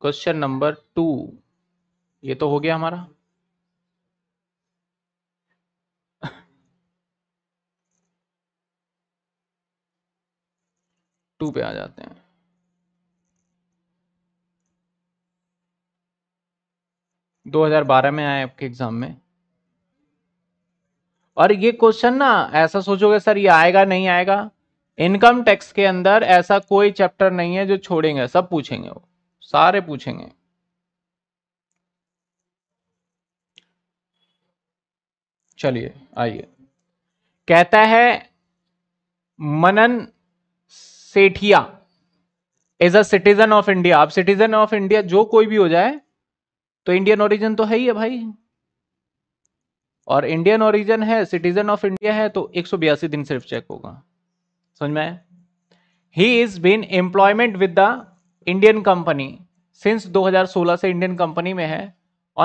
question number two ये तो हो गया हमारा टू पे आ जाते हैं दो हजार बारह में आए आपके एग्जाम में और ये क्वेश्चन ना ऐसा सोचोगे सर ये आएगा नहीं आएगा इनकम टैक्स के अंदर ऐसा कोई चैप्टर नहीं है जो छोड़ेंगे सब पूछेंगे वो सारे पूछेंगे चलिए आइए कहता है Manan Sethia as a citizen of India आप सिटीजन ऑफ इंडिया जो कोई भी हो जाए तो इंडियन ओरिजिन तो है ही है भाई और इंडियन ओरिजिन है सिटीजन ऑफ इंडिया है तो एक दिन सिर्फ चेक होगा समझ में ही is been employment with the Indian company since 2016 से इंडियन कंपनी में है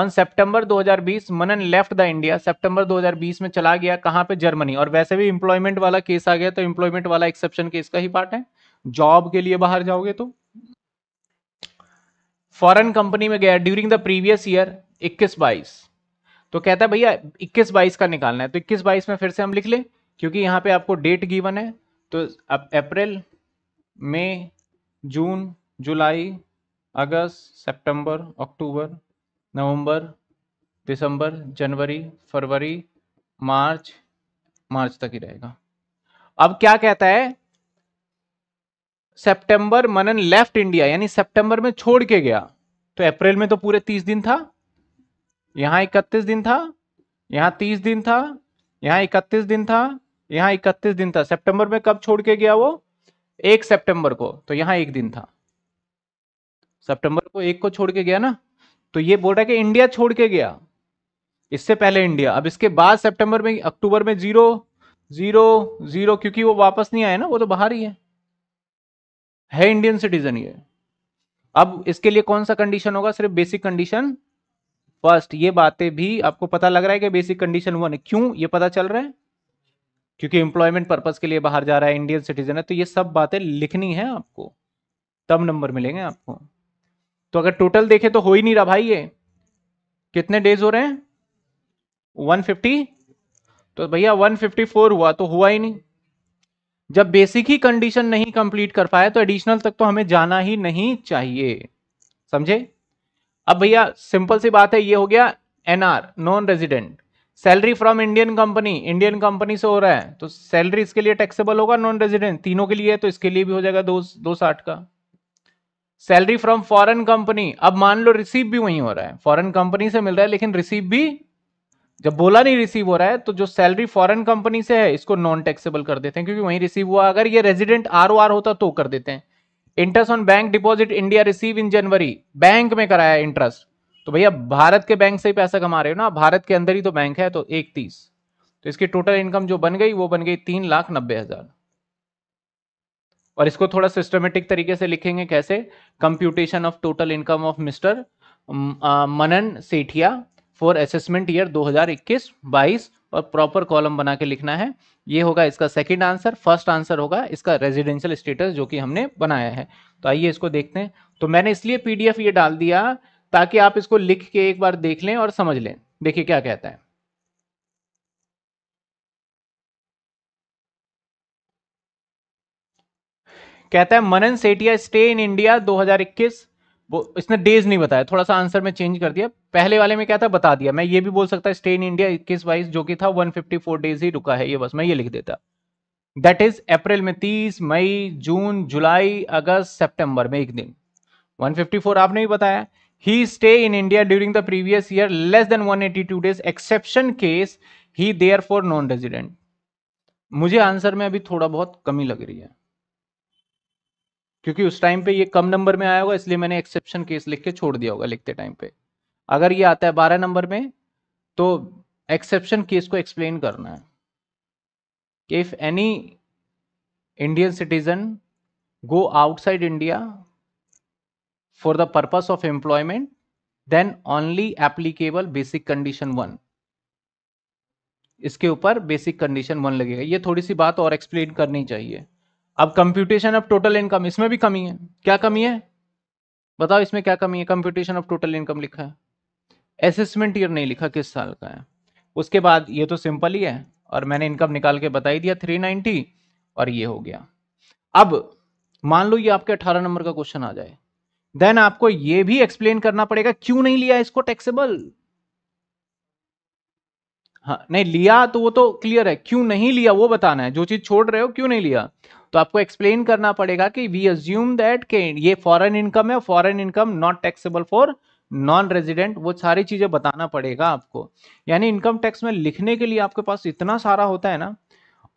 on September 2020 Manan left the India सितंबर 2020 में चला गया कहाँ पे जर्मनी और वैसे भी एम्प्लॉयमेंट वाला केस आ गया तो एम्प्लॉयमेंट वाला एक्सेप्शन केस का ही पार्ट है जॉब के लिए बाहर जाओगे तो फॉरेन कंपनी में गया ड्यूरिंग द प्रीवियस ईयर इक्कीस बाईस तो कहता है भैया इक्कीस बाईस का निकालना है तो इक्कीस बाईस में फिर से हम लिख लें क्योंकि यहाँ पे आपको डेट गिवन है तो अब अप्रैल मई जून जुलाई अगस्त सितंबर अक्टूबर नवंबर दिसंबर जनवरी फरवरी मार्च मार्च तक ही रहेगा अब क्या कहता है सितंबर मनन लेफ्ट इंडिया यानी सितंबर में छोड़ के गया तो अप्रैल में तो पूरे तीस दिन था यहां इकतीस दिन था यहां तीस दिन था यहां इकतीस दिन था यहां इकतीस दिन था सितंबर में कब छोड़ के गया वो एक सितंबर को तो यहां एक दिन था सितंबर को एक को छोड़ के गया ना तो ये बोल रहा है कि इंडिया छोड़ के गया इससे पहले इंडिया अब इसके बाद सितंबर में अक्टूबर में जीरो जीरो जीरो क्योंकि वो वापस नहीं आया ना वो तो बाहर ही है है इंडियन सिटीजन ये अब इसके लिए कौन सा कंडीशन होगा सिर्फ बेसिक कंडीशन फर्स्ट ये बातें भी आपको पता लग रहा है कि बेसिक कंडीशन वन है क्यों ये पता चल रहा है क्योंकि एम्प्लॉयमेंट पर्पज के लिए बाहर जा रहा है इंडियन सिटीजन है तो ये सब बातें लिखनी है आपको तब नंबर मिलेंगे आपको तो अगर टोटल देखें तो हो ही नहीं रहा भाई ये कितने डेज हो रहे हैं फिफ्टी तो भैया फोर हुआ तो हुआ ही नहीं जब बेसिक ही कंडीशन नहीं कंप्लीट कर पाया तो एडिशनल तक तो हमें जाना ही नहीं चाहिए समझे अब भैया सिंपल सी बात है ये हो गया NR non resident salary from Indian company Indian company से हो रहा है तो सैलरी इसके लिए टैक्सेबल होगा नॉन रेजिडेंट तीनों के लिए तो इसके लिए भी हो जाएगा दो दो साठ का सैलरी फ्रॉम फॉरेन कंपनी अब मान लो रिसीव भी वहीं हो रहा है फॉरेन कंपनी से मिल रहा है लेकिन रिसीव भी जब बोला नहीं रिसीव हो रहा है तो जो सैलरी फॉरेन कंपनी से है इसको नॉन टैक्सेबल कर देते हैं क्योंकि वहीं रिसीव हुआ अगर ये रेजिडेंट आर ओ आर होता तो कर देते हैं interest on bank deposit India receive in January bank में कराया इंटरेस्ट तो भैया भारत के बैंक से ही पैसा कमा रहे हो ना भारत के अंदर ही तो बैंक है तो एक तीस तो इसकी टोटल इनकम जो बन गई वो बन गई तीन लाख नब्बे हजार और इसको थोड़ा सिस्टमेटिक तरीके से लिखेंगे कैसे computation of total income of mister Manan Sethia for assessment year 2021-22 और प्रॉपर कॉलम बना के लिखना है ये होगा इसका सेकंड आंसर फर्स्ट आंसर होगा इसका रेजिडेंशियल स्टेटस जो कि हमने बनाया है तो आइए इसको देखते हैं तो मैंने इसलिए पीडीएफ ये डाल दिया ताकि आप इसको लिख के एक बार देख लें और समझ लें देखिए क्या कहता है कहता है Manan Sethia stay in India 2021 वो इसने डेज नहीं बताया थोड़ा सा आंसर में चेंज कर दिया पहले वाले में क्या था बता दिया मैं ये भी बोल सकता स्टे इन इंडिया इक्कीस बाईस जो कि था 154 डेज ही रुका है ये बस मैं ये लिख देता दैट इज अप्रैल में 30 मई जून जुलाई अगस्त सेप्टेम्बर में एक दिन वन आपने भी बताया ही stay in India during the previous year less than 182 days exception case ही देयर फॉर नॉन रेजिडेंट मुझे आंसर में अभी थोड़ा बहुत कमी लग रही है क्योंकि उस टाइम पे ये कम नंबर में आया होगा इसलिए मैंने एक्सेप्शन केस लिख के छोड़ दिया होगा लिखते टाइम पे अगर ये आता है बारह नंबर में तो एक्सेप्शन केस को एक्सप्लेन करना है कि if any Indian citizen go outside India for the purpose of employment then only applicable basic condition one इसके ऊपर बेसिक कंडीशन वन लगेगा ये थोड़ी सी बात और एक्सप्लेन करनी चाहिए अब कंप्यूटेशन ऑफ टोटल इनकम इसमें भी कमी है क्या कमी है बताओ इसमें क्या कमी है कंप्यूटेशन ऑफ टोटल इनकम लिखा है असेसमेंट ईयर नहीं लिखा किस साल का है उसके बाद ये तो सिंपल ही है और मैंने इनकम निकाल के बताई दिया 390 और ये हो गया अब मान लो ये आपके 18 नंबर का क्वेश्चन आ जाए देन आपको ये भी एक्सप्लेन करना पड़ेगा क्यों नहीं लिया इसको टैक्सेबल हाँ नहीं लिया तो वो तो क्लियर है क्यों नहीं लिया वो बताना है जो चीज छोड़ रहे हो क्यों नहीं लिया तो आपको एक्सप्लेन करना पड़ेगा कि वी अज्यूम दैट के ये फॉरेन इनकम है foreign income not taxable for non resident वो सारी चीज़ें बताना पड़ेगा आपको यानी इनकम टैक्स में लिखने के लिए आपके पास इतना सारा होता है ना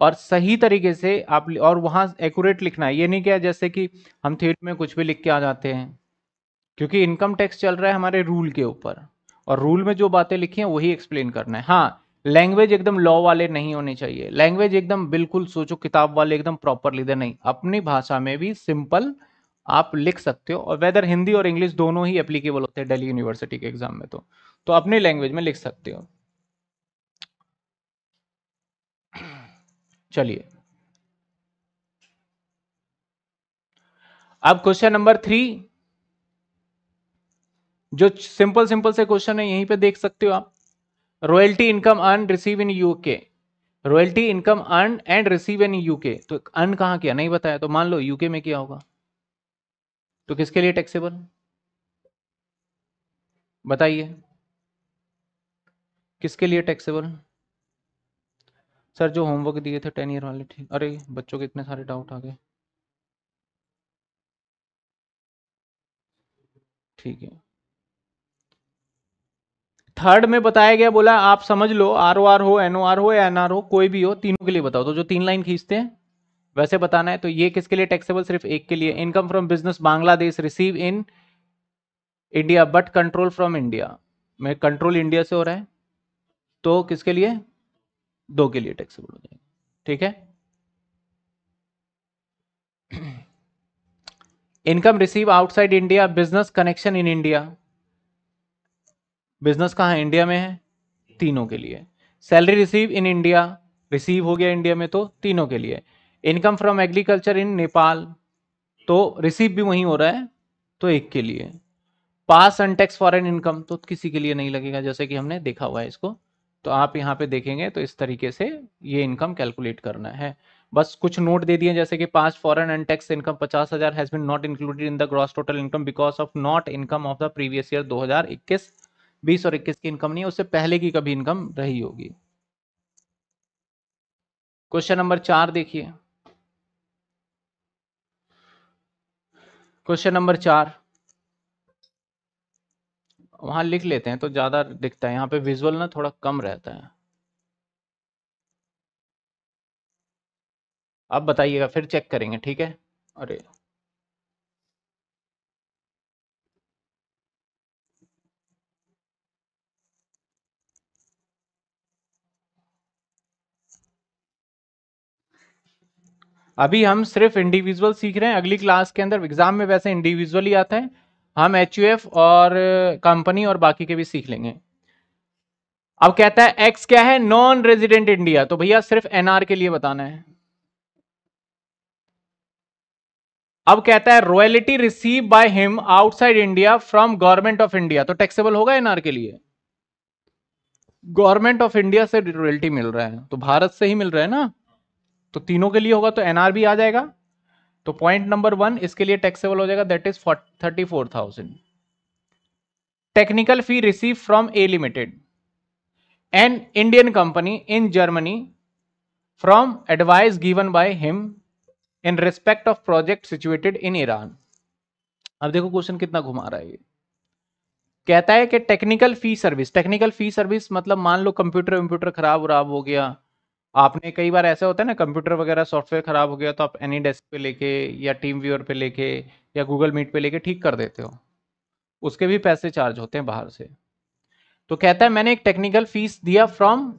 और सही तरीके से आप और वहां एक्यूरेट लिखना है ये नहीं क्या जैसे कि हम थिएटर में कुछ भी लिख के आ जाते हैं क्योंकि इनकम टैक्स चल रहा है हमारे रूल के ऊपर और रूल में जो बातें लिखी हैं वही एक्सप्लेन करना है हाँ लैंग्वेज एकदम लॉ वाले नहीं होने चाहिए लैंग्वेज एकदम बिल्कुल सोचो किताब वाले एकदम प्रॉपर लीडर नहीं अपनी भाषा में भी सिंपल आप लिख सकते हो और वेदर हिंदी और इंग्लिश दोनों ही एप्लीकेबल होते हैं दिल्ली यूनिवर्सिटी के एग्जाम में तो तो अपने लैंग्वेज में लिख सकते हो चलिए अब क्वेश्चन नंबर थ्री जो सिंपल सिंपल से क्वेश्चन है यहीं पे देख सकते हो आप royalty income earn receive in UK royalty income earn and receive in UK तो अर्न कहाँ किया नहीं बताया तो मान लो यूके में किया होगा तो किसके लिए टैक्सेबल बताइए किसके लिए टैक्सेबल सर जो होमवर्क दिए थे टेन ईयर वाले ठीक अरे बच्चों के इतने सारे डाउट आ गए ठीक है थर्ड में बताया गया बोला आप समझ लो आर ओ आर हो एन ओ आर हो या एन आर हो कोई भी हो तीनों के लिए बताओ तो जो तीन लाइन खींचते हैं वैसे बताना है तो ये किसके लिए टैक्सेबल सिर्फ एक के लिए income from business Bangladesh receive in India but control from India में कंट्रोल इंडिया से हो रहा है तो किसके लिए दो के लिए टैक्सेबल हो जाएगा ठीक है income receive outside India business connection in India business कहाँ इंडिया में है तीनों के लिए salary receive in India receive हो गया इंडिया में तो तीनों के लिए income from agriculture in Nepal तो रिसीव भी वहीं हो रहा है तो एक के लिए पास अनटैक्स फॉरन इनकम तो किसी के लिए नहीं लगेगा जैसे कि हमने देखा हुआ है इसको तो आप यहाँ पे देखेंगे तो इस तरीके से ये इनकम कैलकुलेट करना है बस कुछ नोट दे दिए जैसे कि पास फॉरन एंड टैक्स इनकम पचास हजार has been not included in the gross total income because of not income of the previous year दो बीस और इक्कीस की इनकम नहीं है उससे पहले की कभी इनकम रही होगी क्वेश्चन नंबर चार देखिए क्वेश्चन नंबर चार वहां लिख लेते हैं तो ज्यादा दिखता है यहां पे विजुअल ना थोड़ा कम रहता है अब बताइएगा फिर चेक करेंगे ठीक है अरे अभी हम सिर्फ इंडिविजुअल सीख रहे हैं अगली क्लास के अंदर एग्जाम में वैसे इंडिविजुअल आता है हम एच और कंपनी और बाकी के भी सीख लेंगे अब कहता है एक्स क्या है नॉन रेजिडेंट इंडिया तो भैया सिर्फ एनआर के लिए बताना है अब कहता है royalty receive by him outside India from government of India तो टैक्सेबल होगा एनआर के लिए गवर्नमेंट ऑफ इंडिया से रॉयल्टी मिल रहा है तो भारत से ही मिल रहा है ना तो तीनों के लिए होगा तो एनआर भी आ जाएगा तो पॉइंट नंबर वन इसके लिए टैक्सेबल हो जाएगा that is thirty four thousand technical fee receive from A limited an Indian company in Germany from advice given by him in respect of project situated in Iran अब देखो question कितना घुमा रहा है ये कहता है कि technical fee service technical fee service मतलब मान लो कंप्यूटर कंप्यूटर खराब वराब हो गया आपने कई बार ऐसा होता है ना कंप्यूटर वगैरह सॉफ्टवेयर खराब हो गया तो आप एनी डेस्क पे लेके या टीम व्यूअर पे लेके या गूगल मीट पे लेके ठीक कर देते हो उसके भी पैसे चार्ज होते हैं बाहर से तो कहता है मैंने एक टेक्निकल फीस दिया फ्रॉम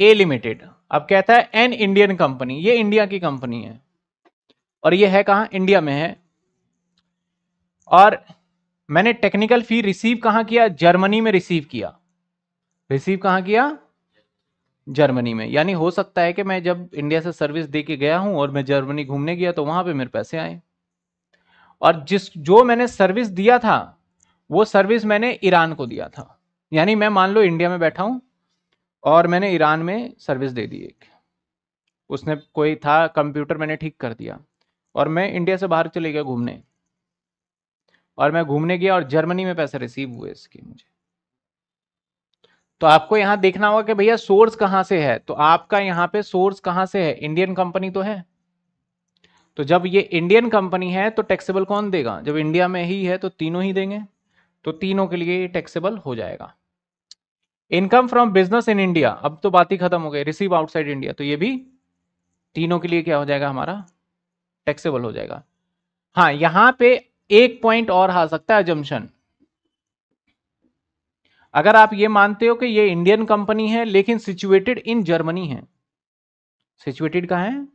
ए लिमिटेड अब कहता है एन इंडियन कंपनी ये इंडिया की कंपनी है और ये है कहाँ इंडिया में है और मैंने टेक्निकल फी रिसीव कहाँ किया जर्मनी में रिसीव किया रिसीव कहाँ किया जर्मनी में यानी हो सकता है कि मैं जब इंडिया से सर्विस दे के गया हूं और मैं जर्मनी घूमने गया तो वहां पे मेरे पैसे आए और जिस जो मैंने सर्विस दिया था वो सर्विस मैंने ईरान को दिया था यानी मैं मान लो इंडिया में बैठा हूं और मैंने ईरान में सर्विस दे दी एक उसने कोई था कंप्यूटर मैंने ठीक कर दिया और मैं इंडिया से बाहर चले गया घूमने और मैं घूमने गया और जर्मनी में पैसे रिसीव हुए इसके मुझे तो आपको यहां देखना होगा कि भैया सोर्स कहां से है तो आपका यहाँ पे सोर्स कहां से है इंडियन कंपनी तो है तो जब ये इंडियन कंपनी है तो टैक्सेबल कौन देगा जब इंडिया में ही है तो तीनों ही देंगे तो तीनों के लिए टैक्सेबल हो जाएगा income from business in India अब तो बात ही खत्म हो गई रिसीव आउटसाइड इंडिया तो ये भी तीनों के लिए क्या हो जाएगा हमारा टैक्सेबल हो जाएगा हाँ यहाँ पे एक पॉइंट और आ सकता है जम्शन अगर आप ये मानते हो कि ये इंडियन कंपनी है लेकिन सिचुएटेड इन जर्मनी है सिचुएटेड कहाँ है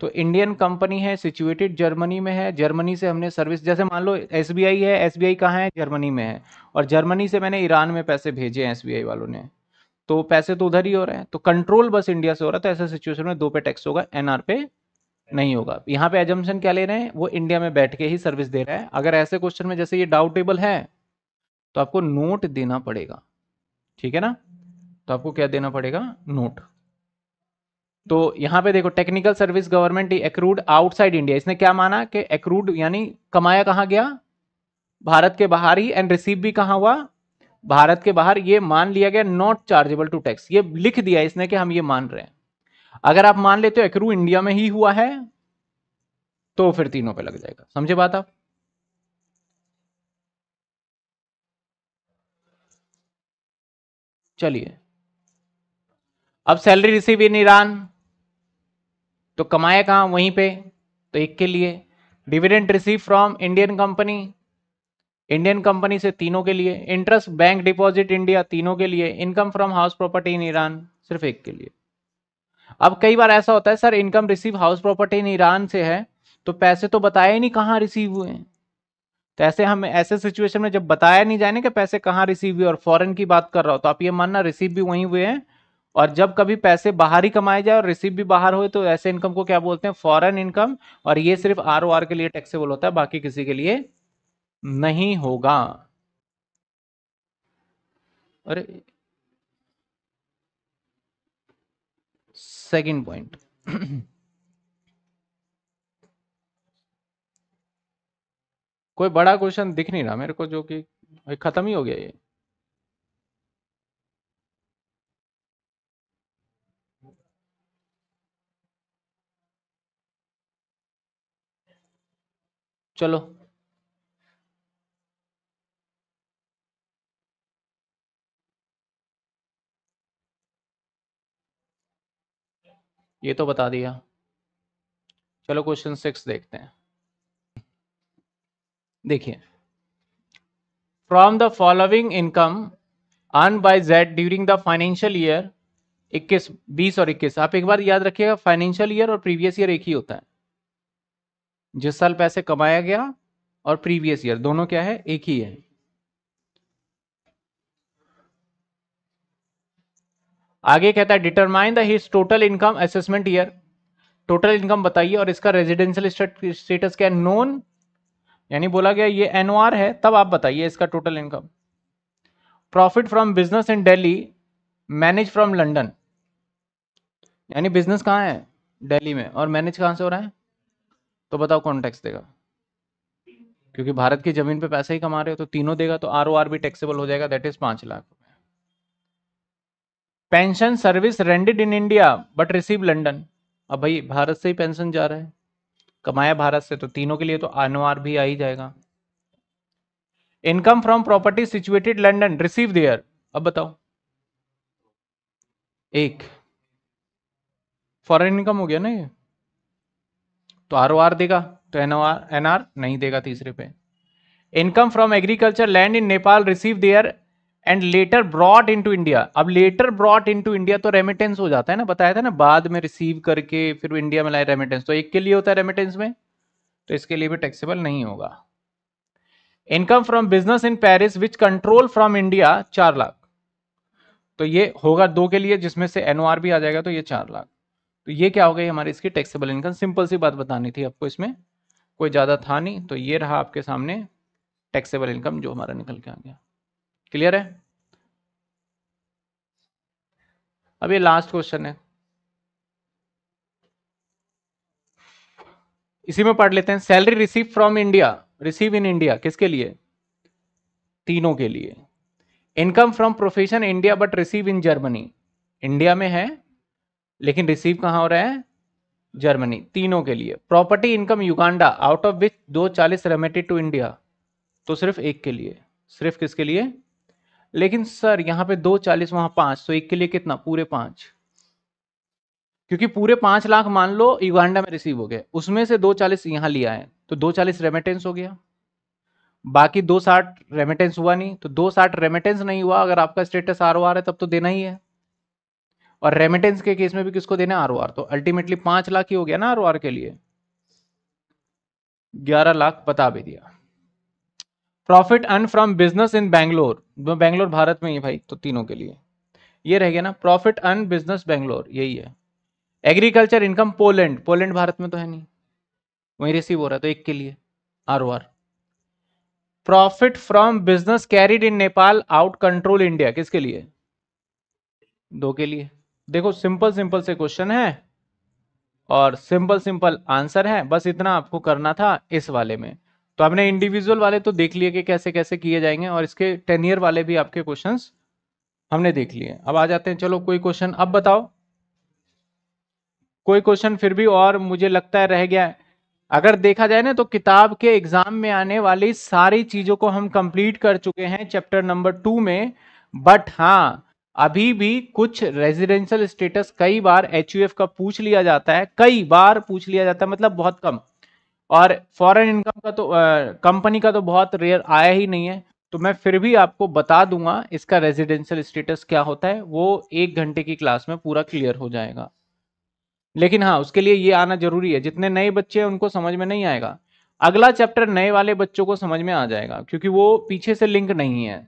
तो इंडियन कंपनी है सिचुएटेड जर्मनी में है जर्मनी से हमने सर्विस जैसे मान लो एस है एस बी कहाँ है जर्मनी में है और जर्मनी से मैंने ईरान में पैसे भेजे हैं एस वालों ने तो पैसे तो उधर ही हो रहे हैं तो कंट्रोल बस इंडिया से हो रहा है तो ऐसा सिचुएशन में दो पे टैक्स होगा एनआर पे नहीं होगा यहाँ पे एजम्सन क्या ले रहे हैं वो इंडिया में बैठ के ही सर्विस दे रहा है अगर ऐसे क्वेश्चन में जैसे ये डाउटेबल है तो आपको नोट देना पड़ेगा ठीक है ना तो आपको क्या देना पड़ेगा नोट तो यहां पे देखो technical service government accrued outside India इसने क्या माना कि एक्रूड यानी कमाया कहां गया भारत के बाहर ही एंड रिसीव भी कहां हुआ भारत के बाहर ये मान लिया गया नॉट चार्जेबल टू टैक्स ये लिख दिया इसने कि हम ये मान रहे हैं अगर आप मान लेते हो एक्रू इंडिया में ही हुआ है तो फिर तीनों पे लग जाएगा समझे बात आप चलिए अब सैलरी रिसीव इन ईरान तो कमाए कहाँ वहीं पे तो एक के लिए dividend receive from Indian company Indian company से तीनों के लिए इंटरेस्ट बैंक डिपॉजिट इंडिया तीनों के लिए income from house property in Iran सिर्फ एक के लिए अब कई बार ऐसा होता है sir income receive house property in Iran से है तो पैसे तो बताया ही नहीं कहाँ रिसीव हुए हैं तो ऐसे हम ऐसे सिचुएशन में जब बताया नहीं जाए ना कि पैसे कहाँ रिसीव हुए और फॉरेन की बात कर रहा हो तो आप ये मानना रिसीव भी वहीं हुए हैं और जब कभी पैसे बाहर ही कमाए जाए और रिसीव भी बाहर हो तो ऐसे इनकम को क्या बोलते हैं फॉरेन इनकम और ये सिर्फ आर ओ आर के लिए टैक्सेबल होता है बाकी किसी के लिए नहीं होगा अरे सेकंड पॉइंट कोई बड़ा क्वेश्चन दिख नहीं रहा मेरे को जो कि खत्म ही हो गया ये चलो ये तो बता दिया चलो क्वेश्चन सिक्स देखते हैं देखिए from the following income earn by Z during the financial year 21 20 और 21 आप एक बार याद रखिएगा फाइनेंशियल ईयर और प्रीवियस ईयर एक ही होता है जिस साल पैसे कमाया गया और प्रीवियस ईयर दोनों क्या है एक ही है आगे कहता है determine the his total income assessment year total income बताइए और इसका रेजिडेंशियल स्टेटस क्या है नॉन यानी बोला गया ये एन है तब आप बताइए इसका total income profit from business in Delhi manage from London यानी बिजनेस कहाँ है दिल्ली में और मैनेज कहाँ से हो रहा है तो बताओ कौन टैक्स देगा क्योंकि भारत की जमीन पे पैसा ही कमा रहे हो तो तीनों देगा तो आर ओ आर भी टैक्सेबल हो जाएगा दैट इज पांच lakh pension service rendered in India but receive London अब भाई भारत से ही पेंशन जा रहा है कमाया भारत से तो तीनों के लिए तो आर भी आ ही जाएगा income from property situated London receive there अब बताओ एक फॉरेन इनकम हो गया ना ये तो आर ओ आर देगा तो एनओआर एनआर नहीं देगा तीसरे पे income from agriculture land in Nepal receive there and later brought into India अब लेटर ब्रॉड इनटू इंडिया तो रेमिटेंस हो जाता है ना बताया था ना बाद में रिसीव करके फिर इंडिया में लाए रेमिटेंस तो एक के लिए होता है रेमिटेंस में तो इसके लिए भी टैक्सेबल नहीं होगा income from business in Paris which control from India चार लाख तो ये होगा दो के लिए जिसमें से एनओआर भी आ जाएगा तो ये चार लाख तो ये क्या हो गई हमारी इसकी टैक्सेबल इनकम सिंपल सी बात बतानी थी आपको इसमें कोई ज़्यादा था नहीं तो ये रहा आपके सामने टैक्सेबल इनकम जो हमारा निकल के आ गया क्लियर है अब ये लास्ट क्वेश्चन है इसी में पढ़ लेते हैं salary receive from India receive in India किसके लिए तीनों के लिए income from profession India but receive in Germany India में है लेकिन रिसीव कहां हो रहा है जर्मनी तीनों के लिए property income Uganda out of which दो चालीस रेमेटेड टू इंडिया तो सिर्फ एक के लिए सिर्फ किसके लिए लेकिन सर यहाँ पे दो चालीस वहां पांच तो एक के लिए कितना पूरे पांच क्योंकि पूरे पांच लाख मान लो युगांडा में रिसीव हो गए उसमें से दो चालीस यहां लिया है तो दो चालीस रेमिटेंस हो गया बाकी दो साठ रेमिटेंस हुआ नहीं तो दो साठ रेमिटेंस नहीं हुआ अगर आपका स्टेटस आर ओ आर है तब तो देना ही है और रेमिटेंस के केस में भी किसको देना आर ओ आर तो अल्टीमेटली पांच लाख ही हो गया ना आर ओ आर के लिए ग्यारह लाख बता भी दिया profit and from business in Bangalore Bangalore Bharat में ही भाई तो तीनों के लिए ये रह गया ना प्रॉफिट अन बिजनेस बेंगलोर यही है agriculture income Poland Poland Bharat में तो है नहीं वहीं रिसीव हो रहा है तो एक के लिए R O R profit from business carried in Nepal out control India किसके लिए दो के लिए देखो सिंपल सिंपल से क्वेश्चन है और सिंपल सिंपल आंसर है बस इतना आपको करना था इस वाले में तो आपने इंडिविजुअल वाले तो देख लिए कि कैसे कैसे किए जाएंगे और इसके टेन ईयर वाले भी आपके क्वेश्चन हमने देख लिए अब आ जाते हैं चलो कोई क्वेश्चन अब बताओ कोई क्वेश्चन फिर भी और मुझे लगता है रह गया है अगर देखा जाए ना तो किताब के एग्जाम में आने वाली सारी चीजों को हम कंप्लीट कर चुके हैं चैप्टर नंबर टू में बट हाँ अभी भी कुछ रेजिडेंशियल स्टेटस कई बार एच का पूछ लिया जाता है कई बार पूछ लिया जाता है मतलब बहुत कम और फॉरेन इनकम का तो कंपनी का तो बहुत रेयर आया ही नहीं है तो मैं फिर भी आपको बता दूंगा इसका रेजिडेंशियल स्टेटस क्या होता है वो एक घंटे की क्लास में पूरा क्लियर हो जाएगा लेकिन हाँ उसके लिए ये आना जरूरी है जितने नए बच्चे हैं उनको समझ में नहीं आएगा अगला चैप्टर नए वाले बच्चों को समझ में आ जाएगा क्योंकि वो पीछे से लिंक नहीं है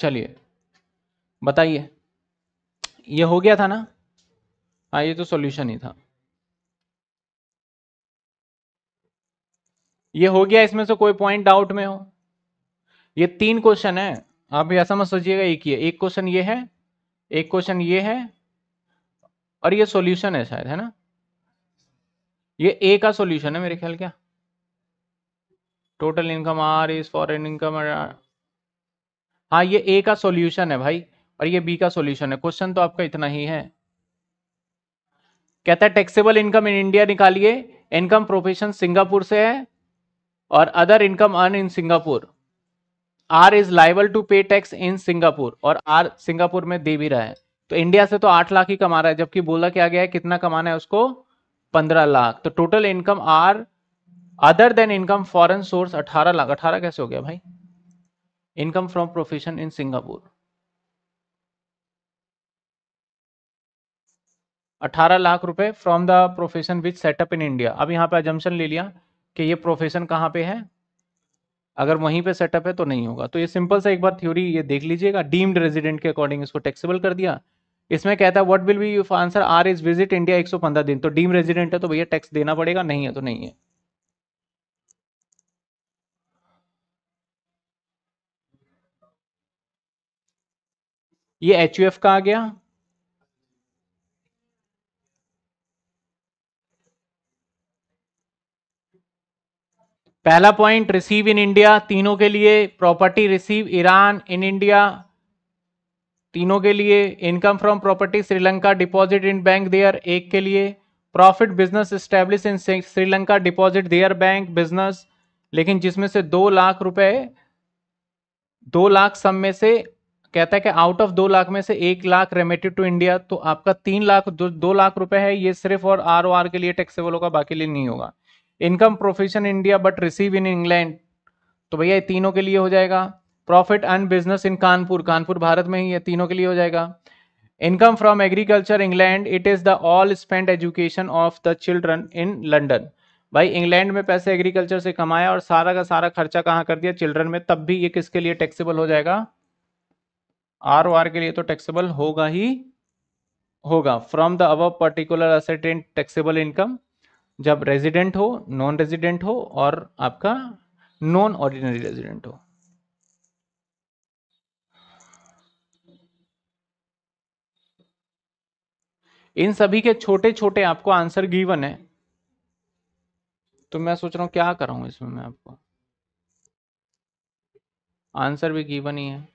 चलिए बताइए ये हो गया था ना हाँ ये तो सॉल्यूशन ही था ये हो गया इसमें से कोई पॉइंट डाउट में हो ये तीन क्वेश्चन है आप ऐसा मत सोचिएगा एक ही है एक क्वेश्चन ये है एक क्वेश्चन ये है और ये सॉल्यूशन है शायद है ना ये ए का सॉल्यूशन है मेरे ख्याल क्या total income R is foreign income हाँ ये ए का सॉल्यूशन है भाई और ये बी का सॉल्यूशन है क्वेश्चन तो आपका इतना ही है कहता है टैक्सेबल इनकम इन इंडिया निकालिए इनकम प्रोफेशन सिंगापुर से है और other income earn in Singapore R is liable to pay tax in Singapore और आर सिंगापुर में दे भी रहा है तो इंडिया से तो आठ लाख ही कमा रहा है जबकि बोला क्या गया है कितना कमाना है उसको पंद्रह लाख तो total income R other than income foreign source अठारह लाख अठारह कैसे हो गया भाई income from profession in singapore 18 lakh रुपए from the profession which set up in India अब यहाँ पे एजम्पन ले लिया कि ये प्रोफेशन कहाँ पे है अगर वहीं पे सेटअप है तो नहीं होगा तो ये सिंपल सा एक बार थ्योरी ये देख लीजिएगा डीम्ड रेजिडेंट के अकॉर्डिंग इसको टैक्सेबल कर दिया इसमें कहता है what will be answer R is visit India 115 दिन तो डीम रेजिडेंट है तो भैया टैक्स देना पड़ेगा नहीं है तो नहीं है ये एच यू एफ का आ गया पहला पॉइंट रिसीव इन इंडिया तीनों के लिए property receive Iran in India तीनों के लिए income from property Sri Lanka deposit in bank there एक के लिए profit business establish in Sri Lanka deposit there bank business लेकिन जिसमें से दो लाख रुपए दो लाख सम में से कहता है कि आउट ऑफ दो लाख में से एक लाख रेमेटेड टू इंडिया तो आपका तीन लाख जो दो लाख रुपए है ये सिर्फ और आर ओ आर के लिए टैक्सेबल होगा बाकी लिए नहीं होगा income profession India but receive in England तो भैया ये तीनों के लिए हो जाएगा profit and business in Kanpur Kanpur Bharat में ही है तीनों के लिए हो जाएगा income from agriculture England it is the all spend education of the children in London भाई इंग्लैंड में पैसे एग्रीकल्चर से कमाया और सारा का सारा खर्चा कहाँ कर दिया चिल्ड्रन में तब भी ये किसके लिए टैक्सेबल हो जाएगा आर ओ आर के लिए तो टैक्सेबल होगा ही होगा फ्रॉम द अब particular asset in taxable income जब रेजिडेंट हो नॉन रेजिडेंट हो और आपका नॉन ऑर्डिनरी रेजिडेंट हो इन सभी के छोटे छोटे आपको आंसर गिवन है तो मैं सोच रहा हूं क्या कराऊं इसमें मैं आपको आंसर भी गिवन ही है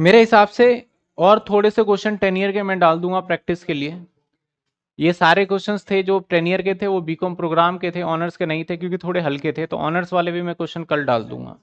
मेरे हिसाब से और थोड़े से क्वेश्चन टेन ईयर के मैं डाल दूंगा प्रैक्टिस के लिए ये सारे क्वेश्चन थे जो टेन ईयर के थे वो बीकॉम प्रोग्राम के थे ऑनर्स के नहीं थे क्योंकि थोड़े हल्के थे तो ऑनर्स वाले भी मैं क्वेश्चन कल डाल दूंगा